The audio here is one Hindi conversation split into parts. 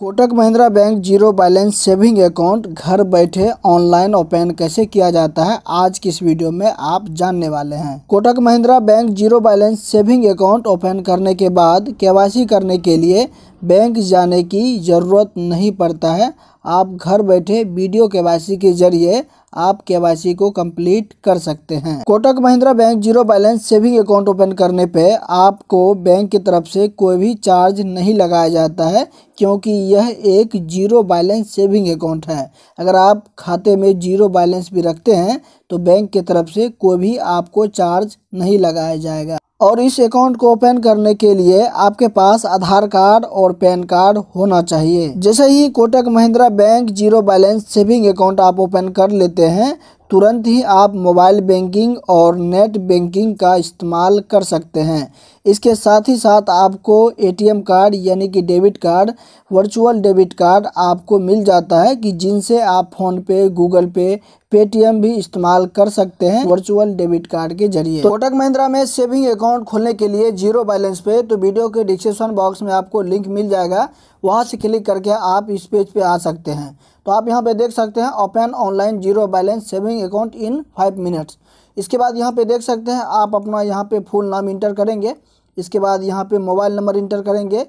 Kotak Mahindra bank zero balance saving account घर बैठे ऑनलाइन ओपन कैसे किया जाता है आज की इस वीडियो में आप जानने वाले हैं Kotak Mahindra bank zero balance saving account open करने के बाद केवासी करने के लिए बैंक जाने की ज़रूरत नहीं पड़ता है आप घर बैठे वीडियो केवासी के जरिए आप केवाईसी को कंप्लीट कर सकते हैं Kotak Mahindra bank zero balance saving account open करने पे आपको बैंक की तरफ से कोई भी चार्ज नहीं लगाया जाता है क्योंकि यह एक जीरो बैलेंस सेविंग अकाउंट है अगर आप खाते में जीरो बैलेंस भी रखते हैं तो बैंक के तरफ से कोई भी आपको चार्ज नहीं लगाया जाएगा और इस अकाउंट को ओपन करने के लिए आपके पास आधार कार्ड और पैन कार्ड होना चाहिए जैसे ही Kotak Mahindra bank zero balance saving account आप ओपन कर लेते हैं तुरंत ही आप मोबाइल बैंकिंग और नेट बैंकिंग का इस्तेमाल कर सकते हैं इसके साथ ही साथ आपको एटीएम कार्ड यानी कि debit card virtual debit card आपको मिल जाता है कि जिनसे आप फ़ोनपे गूगल पे पेटीएम भी इस्तेमाल कर सकते हैं वर्चुअल डेबिट कार्ड के जरिए तो कोटक महिंद्रा में सेविंग अकाउंट खोलने के लिए जीरो बैलेंस पे तो वीडियो के डिस्क्रिप्शन बॉक्स में आपको लिंक मिल जाएगा वहाँ से क्लिक करके आप इस पेज पे आ सकते हैं तो आप यहाँ पे देख सकते हैं open online zero balance saving account in five minutes इसके बाद यहाँ पे देख सकते हैं आप अपना यहाँ पे फुल नाम इंटर करेंगे इसके बाद यहाँ पे मोबाइल नंबर इंटर करेंगे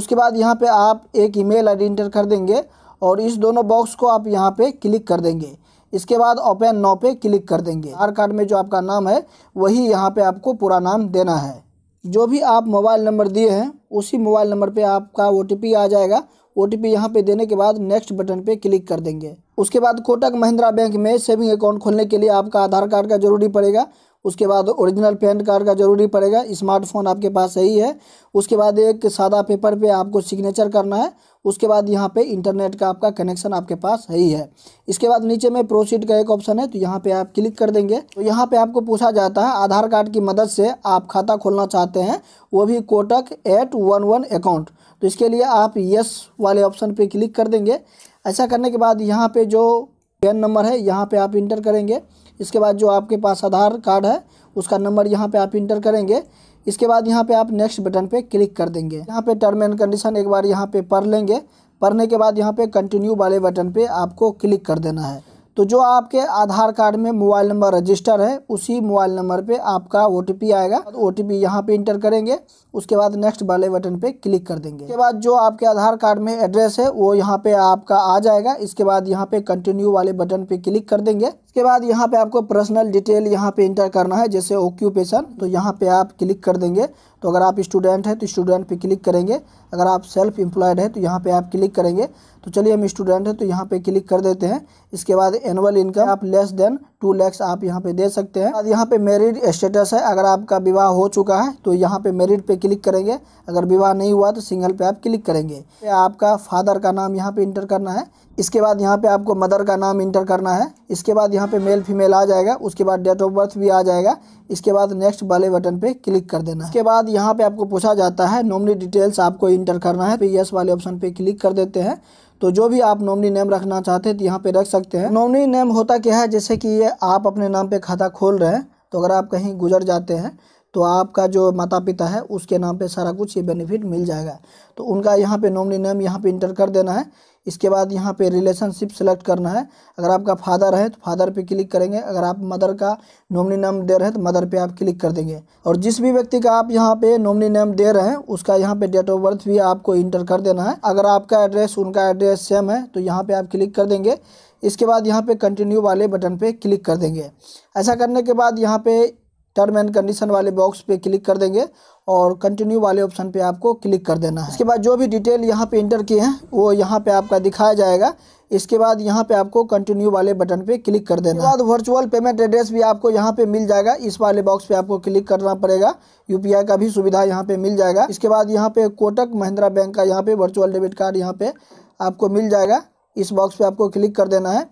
उसके बाद यहाँ पे आप एक ईमेल आईडी इंटर कर देंगे और इस दोनों बॉक्स को आप यहाँ पे क्लिक कर देंगे इसके बाद ओपन नाउ पे क्लिक कर देंगे आधार कार्ड में जो आपका नाम है वही यहाँ पर आपको पूरा नाम देना है जो भी आप मोबाइल नंबर दिए हैं उसी मोबाइल नंबर पे आपका ओ आ जाएगा ओ टी यहाँ पे देने के बाद नेक्स्ट बटन पे क्लिक कर देंगे उसके बाद कोटक महिंद्रा बैंक में सेविंग अकाउंट खोलने के लिए आपका आधार कार्ड का जरूरी पड़ेगा उसके बाद ओरिजिनल पैन कार्ड का जरूरी पड़ेगा स्मार्टफोन आपके पास सही है उसके बाद एक सादा पेपर पे आपको सिग्नेचर करना है उसके बाद यहाँ पे इंटरनेट का आपका कनेक्शन आपके पास सही है इसके बाद नीचे में प्रोसीड का एक ऑप्शन है तो यहाँ पे आप क्लिक कर देंगे तो यहाँ पे आपको पूछा जाता है आधार कार्ड की मदद से आप खाता खोलना चाहते हैं वो भी Kotak eight one one account तो इसके लिए आप यस वाले ऑप्शन पे क्लिक कर देंगे ऐसा करने के बाद यहाँ पे जो पैन नंबर है यहाँ पे आप इंटर करेंगे इसके बाद जो आपके पास आधार कार्ड है उसका नंबर यहाँ पे आप इंटर करेंगे इसके बाद यहाँ पे आप नेक्स्ट बटन पे क्लिक कर देंगे यहाँ पे टर्म एंड कंडीशन एक बार यहाँ पे पढ़ लेंगे पढ़ने के बाद यहाँ पे कंटिन्यू वाले बटन पे आपको क्लिक कर देना है तो जो आपके आधार कार्ड में मोबाइल नंबर रजिस्टर है उसी मोबाइल नंबर पे आपका ओ आएगा ओ टी पी यहाँ पर इंटर करेंगे उसके बाद नेक्स्ट वाले बटन पे क्लिक कर देंगे उसके बाद जो आपके आधार कार्ड में एड्रेस है वो यहाँ पे आपका आ जाएगा इसके बाद यहाँ पे कंटिन्यू वाले बटन पे क्लिक कर देंगे इसके बाद यहाँ पे आपको पर्सनल डिटेल यहाँ पे इंटर करना है जैसे ऑक्यूपेशन तो यहाँ पे आप क्लिक कर देंगे तो अगर आप स्टूडेंट हैं तो स्टूडेंट पे क्लिक करेंगे अगर आप सेल्फ एम्प्लॉयड है तो यहाँ पे आप क्लिक करेंगे तो चलिए हम स्टूडेंट हैं तो यहाँ पे क्लिक कर देते हैं इसके बाद एनुअल इनकम आप लेस देन टू लैक्स आप यहाँ पे दे सकते हैं और यहाँ पे मेरिड स्टेटस है अगर आपका विवाह हो चुका है तो यहाँ पे मेरिड पे क्लिक करेंगे अगर विवाह नहीं हुआ तो सिंगल पे आप क्लिक करेंगे आपका फादर का नाम यहाँ पे इंटर करना है इसके बाद यहाँ पे आपको मदर का नाम इंटर करना है इसके बाद यहाँ पे मेल फीमेल आ जाएगा उसके बाद डेट ऑफ बर्थ भी आ जाएगा इसके बाद नेक्स्ट वाले बटन पे क्लिक कर देना है इसके बाद यहाँ पे आपको पूछा जाता है नॉमिनी डिटेल्स आपको इंटर करना है तो यस वाले ऑप्शन पे क्लिक कर देते हैं तो जो भी आप नॉमनी नेम रखना चाहते हैं तो यहाँ पे रख सकते हैं नॉमनी नेम होता क्या है जैसे कि ये आप अपने नाम पे खाता खोल रहे हैं तो अगर आप कहीं गुजर जाते हैं तो आपका जो माता पिता है उसके नाम पे सारा कुछ ये बेनिफिट मिल जाएगा तो उनका यहाँ पे नॉमनी नेम यहाँ पे इंटर कर देना है इसके बाद यहाँ पे रिलेशनशिप सेलेक्ट करना है अगर आपका फादर है तो फादर पे क्लिक करेंगे अगर आप मदर का नॉमनी नाम दे रहे हैं तो मदर पे आप क्लिक कर देंगे और जिस भी व्यक्ति का आप यहाँ पे नॉमनी नेम दे रहे हैं उसका यहाँ पे डेट ऑफ बर्थ भी आपको इंटर कर देना है अगर आपका एड्रेस उनका एड्रेस सेम है तो यहाँ पर आप क्लिक कर देंगे इसके बाद यहाँ पे कंटिन्यू वाले बटन पे क्लिक कर देंगे ऐसा करने के बाद यहाँ पे टर्म एंड कंडीशन वाले बॉक्स पे क्लिक कर देंगे और कंटिन्यू वाले ऑप्शन पे आपको क्लिक कर देना है इसके बाद जो भी डिटेल यहाँ पे इंटर किए हैं वो यहाँ पे आपका दिखाया जाएगा इसके बाद यहाँ पे आपको कंटिन्यू वाले बटन पे क्लिक कर देना है वर्चुअल पेमेंट एड्रेस भी आपको यहाँ पे मिल जाएगा इस वाले बॉक्स पे आपको क्लिक करना पड़ेगा यूपीआई का भी सुविधा यहाँ पे मिल जाएगा इसके बाद यहाँ पे कोटक महिंद्रा बैंक का यहाँ पे वर्चुअल डेबिट कार्ड यहाँ पे आपको मिल जाएगा इस बॉक्स पे आपको क्लिक कर देना है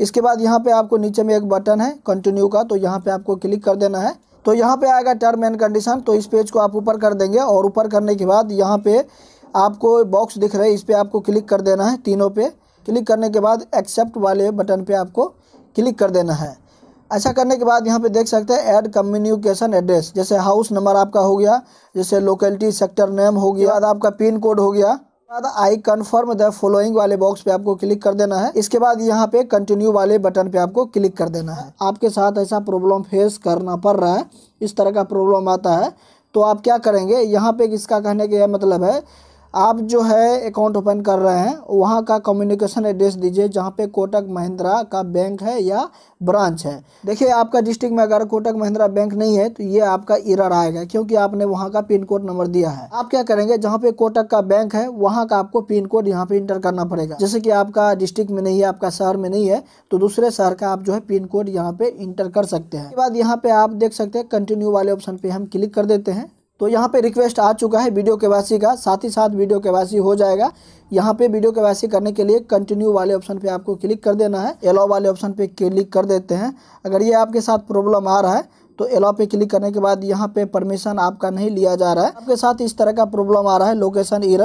इसके बाद यहाँ पे आपको नीचे में एक बटन है कंटिन्यू का तो यहाँ पे आपको क्लिक कर देना है तो यहाँ पे आएगा टर्म एंड कंडीशन तो इस पेज को आप ऊपर कर देंगे और ऊपर करने के बाद यहाँ पे आपको बॉक्स दिख रहा है इस पर आपको क्लिक कर देना है तीनों पे क्लिक करने के बाद एक्सेप्ट वाले बटन पे आपको क्लिक कर देना है ऐसा करने के बाद यहाँ पे देख सकते हैं ऐड कम्युनिकेशन एड्रेस जैसे हाउस नंबर आपका हो गया जैसे लोकेलिटी सेक्टर नेम हो गया आपका पिन कोड हो गया बाद आई कन्फर्म द फॉलोइंग वाले बॉक्स पे आपको क्लिक कर देना है इसके बाद यहाँ पे कंटिन्यू वाले बटन पे आपको क्लिक कर देना है आपके साथ ऐसा प्रॉब्लम फेस करना पड़ रहा है इस तरह का प्रॉब्लम आता है तो आप क्या करेंगे यहाँ पे इसका कहने का मतलब है आप जो है अकाउंट ओपन कर रहे हैं वहाँ का कम्युनिकेशन एड्रेस दीजिए जहाँ पे कोटक महिंद्रा का बैंक है या ब्रांच है देखिए आपका डिस्ट्रिक्ट में अगर कोटक महिंद्रा बैंक नहीं है तो ये आपका इरर आएगा क्योंकि आपने वहाँ का पिन कोड नंबर दिया है आप क्या करेंगे जहाँ पे कोटक का बैंक है वहाँ का आपको पिन कोड यहाँ पे इंटर करना पड़ेगा जैसे कि आपका डिस्ट्रिक्ट में नहीं है आपका शहर में नहीं है तो दूसरे शहर का आप जो है पिन कोड यहाँ पे इंटर कर सकते हैं उसके बाद यहाँ पे आप देख सकते हैं कंटिन्यू वाले ऑप्शन पे हम क्लिक कर देते हैं तो यहाँ पे रिक्वेस्ट आ चुका है वीडियो के वासी का साथ ही साथ वीडियो के वासी हो जाएगा यहाँ पे वीडियो के वासी करने के लिए कंटिन्यू वाले ऑप्शन पे आपको क्लिक कर देना है एलाओ वाले ऑप्शन पे क्लिक कर देते हैं अगर ये आपके साथ प्रॉब्लम आ रहा है तो एलाओ पे क्लिक करने के बाद यहाँ पे परमिशन आपका नहीं लिया जा रहा है आपके साथ इस तरह का प्रॉब्लम आ रहा है लोकेशन ईर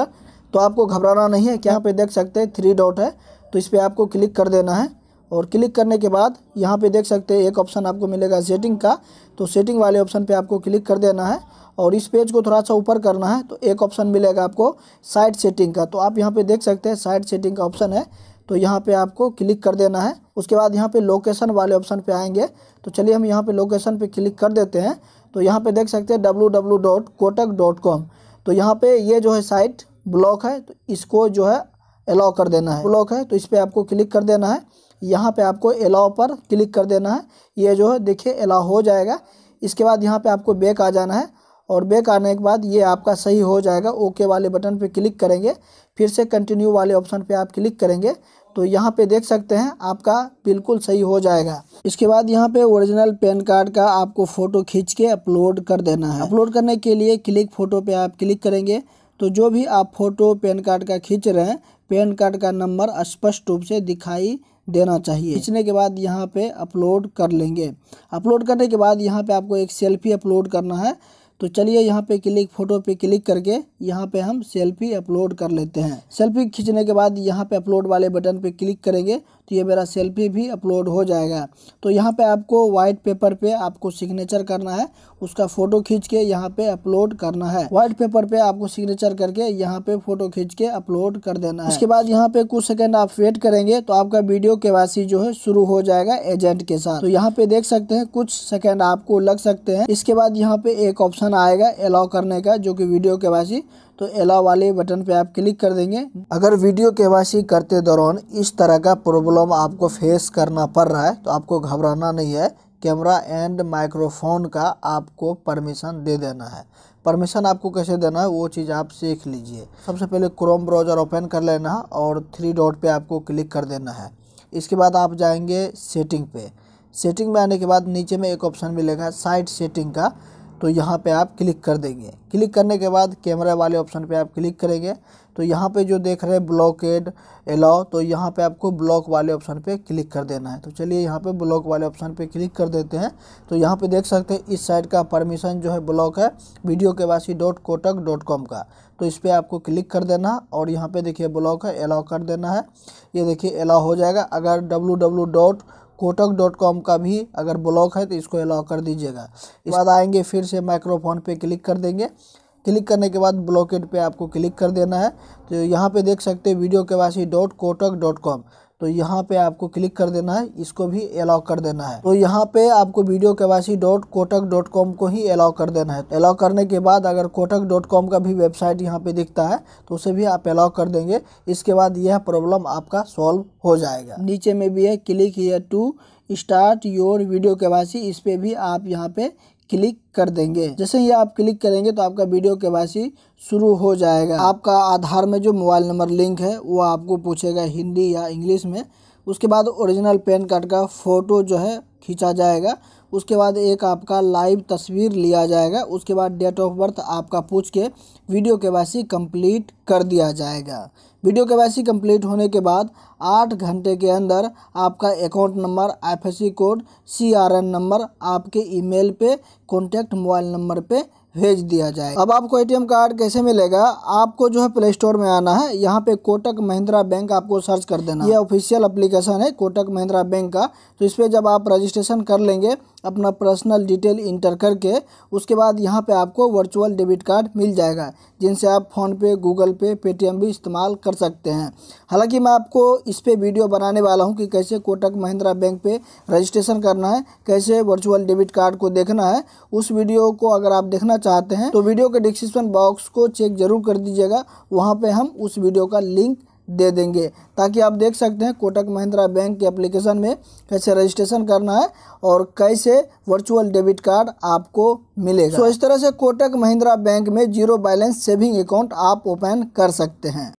तो आपको घबराना नहीं है यहाँ पर देख सकते हैं थ्री डॉट है तो इस पर आपको क्लिक कर देना है और क्लिक करने के बाद यहाँ पर देख सकते हैं एक ऑप्शन आपको मिलेगा सेटिंग का तो सेटिंग वाले ऑप्शन पर आपको क्लिक कर देना है और इस पेज को थोड़ा सा ऊपर करना है तो एक ऑप्शन मिलेगा आपको साइड सेटिंग का तो आप यहाँ पे देख सकते हैं साइड सेटिंग का ऑप्शन है तो यहाँ पे आपको क्लिक कर देना है उसके बाद यहाँ पे लोकेशन वाले ऑप्शन पे आएंगे तो चलिए हम यहाँ पे लोकेशन पे क्लिक कर देते हैं तो यहाँ पे देख सकते हैं डब्लू तो यहाँ पर ये जो है साइट ब्लॉक है तो इसको जो है अलाउ कर देना है ब्लॉक है तो इस पर आपको क्लिक कर देना है यहाँ पे आपको अलाउ पर क्लिक कर देना है ये जो है देखिए अलाउ हो जाएगा इसके बाद यहाँ पे आपको बैक आ जाना है और बैक आने के बाद ये आपका सही हो जाएगा ओके वाले बटन पे क्लिक करेंगे फिर से कंटिन्यू वाले ऑप्शन पे आप क्लिक करेंगे तो यहाँ पे देख सकते हैं आपका बिल्कुल सही हो जाएगा इसके बाद यहाँ पे ओरिजिनल पैन कार्ड का आपको फ़ोटो खींच के अपलोड कर देना है अपलोड करने के लिए क्लिक फ़ोटो पे आप क्लिक करेंगे तो जो भी आप फ़ोटो पैन कार्ड का खींच रहे हैं पैन कार्ड का नंबर स्पष्ट रूप से दिखाई देना चाहिए खींचने के बाद यहाँ पे अपलोड कर लेंगे अपलोड करने के बाद यहाँ पे आपको एक सेल्फी अपलोड करना है तो चलिए यहाँ पे क्लिक फोटो पे क्लिक करके यहाँ पे हम सेल्फी अपलोड कर लेते हैं सेल्फी खींचने के बाद यहाँ पे अपलोड वाले बटन पे क्लिक करेंगे तो ये मेरा सेल्फी भी अपलोड हो जाएगा तो यहाँ पे आपको वाइट पेपर पे आपको सिग्नेचर करना है उसका फ़ोटो खींच के यहाँ पे अपलोड करना है वाइट पेपर पे आपको सिग्नेचर करके यहाँ पे फ़ोटो खींच के अपलोड कर देना है उसके बाद यहाँ पे कुछ सेकंड आप वेट करेंगे तो आपका वीडियो वासी जो है शुरू हो जाएगा एजेंट के साथ तो यहाँ पे देख सकते हैं कुछ सेकेंड आपको लग सकते हैं इसके बाद यहाँ पे एक ऑप्शन आएगा अलाउ करने का जो कि वीडियो वासी तो एला वाले बटन पे आप क्लिक कर देंगे अगर वीडियो के वासी करते दौरान इस तरह का प्रॉब्लम आपको फेस करना पड़ रहा है तो आपको घबराना नहीं है कैमरा एंड माइक्रोफोन का आपको परमिशन दे देना है परमिशन आपको कैसे देना है वो चीज़ आप सीख लीजिए सबसे पहले क्रोम ब्राउज़र ओपन कर लेना है और थ्री डॉट पे आपको क्लिक कर देना है इसके बाद आप जाएंगे सेटिंग पे सेटिंग में आने के बाद नीचे में एक ऑप्शन मिलेगा साइट सेटिंग का तो यहाँ पे आप क्लिक कर देंगे क्लिक करने के बाद कैमरा वाले ऑप्शन पे आप क्लिक करेंगे तो यहाँ पे जो देख रहे हैं ब्लॉकेड एलाओ तो यहाँ पे आपको ब्लॉक वाले ऑप्शन पे क्लिक कर देना है तो चलिए यहाँ पे ब्लॉक वाले ऑप्शन पे क्लिक कर देते हैं तो यहाँ पे देख सकते हैं इस साइड का परमिशन जो है ब्लॉक है वीडियो के वासी डॉट कोटक डॉट कॉम का तो इस पर आपको क्लिक कर देना और यहाँ पर देखिए ब्लॉक है अलाउ कर देना है ये देखिए अलाउ हो जाएगा अगर W W dot Kotak dot com का भी अगर ब्लॉक है तो इसको अलाउ कर दीजिएगा इसके बाद आएंगे फिर से माइक्रोफोन पे क्लिक कर देंगे क्लिक करने के बाद ब्लॉकेट पे आपको क्लिक कर देना है तो यहाँ पे देख सकते हैं वीडियो के वासी डॉट कोटक डॉट कॉम तो यहाँ पे आपको क्लिक कर देना है इसको भी अलाउ कर देना है तो यहाँ पे आपको video KYC dot Kotak dot com को ही अलाउ कर देना है अलाउ करने के बाद अगर कोटक डॉट कॉम का भी वेबसाइट यहाँ पे दिखता है तो उसे भी आप अलाउ कर देंगे इसके बाद यह प्रॉब्लम आपका सॉल्व हो जाएगा नीचे में भी है क्लिक ये to start your video KYC इस पर भी आप यहाँ पे क्लिक कर देंगे जैसे ही आप क्लिक करेंगे तो आपका वीडियो के वासी शुरू हो जाएगा आपका आधार में जो मोबाइल नंबर लिंक है वो आपको पूछेगा हिंदी या इंग्लिश में उसके बाद ओरिजिनल पैन कार्ड का फ़ोटो जो है खींचा जाएगा उसके बाद एक आपका लाइव तस्वीर लिया जाएगा उसके बाद डेट ऑफ बर्थ आपका पूछ के वीडियो के वासी कंप्लीट कर दिया जाएगा वीडियो के कम्प्लीट होने के बाद आठ घंटे के अंदर आपका account number IFSC code CRN number आपके ईमेल पे कॉन्टैक्ट मोबाइल नंबर पे भेज दिया जाए अब आपको एटीएम कार्ड कैसे मिलेगा आपको जो है प्ले स्टोर में आना है यहाँ पे कोटक महिंद्रा बैंक आपको सर्च कर देना ये ऑफिशियल अप्लीकेशन है कोटक महिंद्रा बैंक का तो इस पर जब आप रजिस्ट्रेशन कर लेंगे अपना पर्सनल डिटेल इंटर करके उसके बाद यहाँ पे आपको वर्चुअल डेबिट कार्ड मिल जाएगा जिनसे आप फ़ोनपे गूगल पे पेटीएम भी इस्तेमाल कर सकते हैं हालांकि मैं आपको इस पर वीडियो बनाने वाला हूँ कि कैसे कोटक महिंद्रा बैंक पे रजिस्ट्रेशन करना है कैसे वर्चुअल डेबिट कार्ड को देखना है उस वीडियो को अगर आप देखना चाहते हैं तो वीडियो के डिस्क्रिप्शन बॉक्स को चेक ज़रूर कर दीजिएगा वहाँ पर हम उस वीडियो का लिंक दे देंगे ताकि आप देख सकते हैं कोटक महिंद्रा बैंक के एप्लीकेशन में कैसे रजिस्ट्रेशन करना है और कैसे वर्चुअल डेबिट कार्ड आपको मिलेगा तो इस तरह से कोटक महिंद्रा बैंक में जीरो बैलेंस सेविंग अकाउंट आप ओपन कर सकते हैं